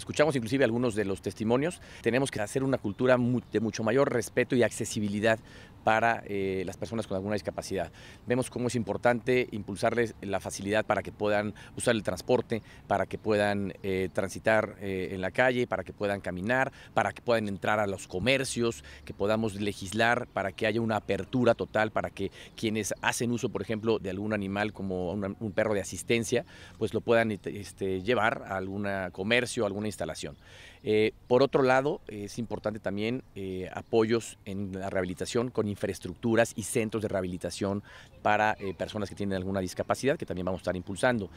escuchamos inclusive algunos de los testimonios, tenemos que hacer una cultura de mucho mayor respeto y accesibilidad para eh, las personas con alguna discapacidad. Vemos cómo es importante impulsarles la facilidad para que puedan usar el transporte, para que puedan eh, transitar eh, en la calle, para que puedan caminar, para que puedan entrar a los comercios, que podamos legislar para que haya una apertura total, para que quienes hacen uso, por ejemplo, de algún animal como un perro de asistencia, pues lo puedan este, llevar a algún comercio, a alguna instalación. Eh, por otro lado, es importante también eh, apoyos en la rehabilitación con infraestructuras y centros de rehabilitación para eh, personas que tienen alguna discapacidad, que también vamos a estar impulsando.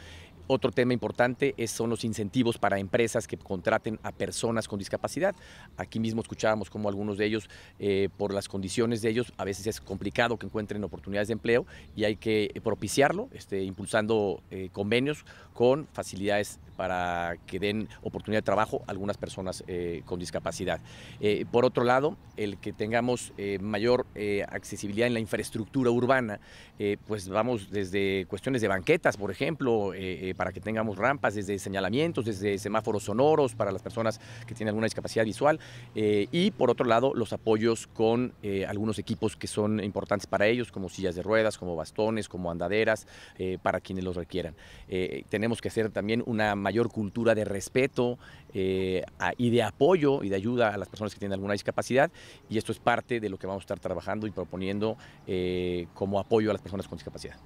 Otro tema importante es, son los incentivos para empresas que contraten a personas con discapacidad. Aquí mismo escuchábamos cómo algunos de ellos, por las condiciones de ellos, a veces es complicado que encuentren oportunidades de empleo y hay que propiciarlo, este, impulsando convenios con facilidades para que den oportunidades de trabajo algunas personas eh, con discapacidad. Eh, por otro lado, el que tengamos eh, mayor accesibilidad en la infraestructura urbana, pues vamos desde cuestiones de banquetas, por ejemplo, para que tengamos rampas, desde señalamientos, desde semáforos sonoros para las personas que tienen alguna discapacidad visual y por otro lado los apoyos con algunos equipos que son importantes para ellos, como sillas de ruedas, como bastones, como andaderas, para quienes los requieran. tenemos que hacer también una mayor cultura de respeto eh, y de apoyo y de ayuda a las personas que tienen alguna discapacidad y esto es parte de lo que vamos a estar trabajando y proponiendo eh, como apoyo a las personas con discapacidad.